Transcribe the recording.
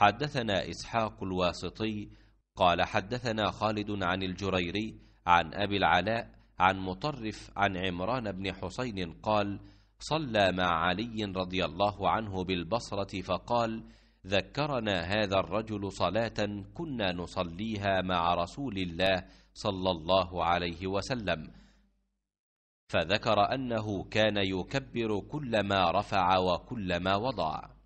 حدثنا إسحاق الواسطي قال حدثنا خالد عن الجريري عن أبي العلاء عن مطرف عن عمران بن حسين قال صلى مع علي رضي الله عنه بالبصرة فقال ذكرنا هذا الرجل صلاة كنا نصليها مع رسول الله صلى الله عليه وسلم فذكر أنه كان يكبر كلما رفع وكلما وضع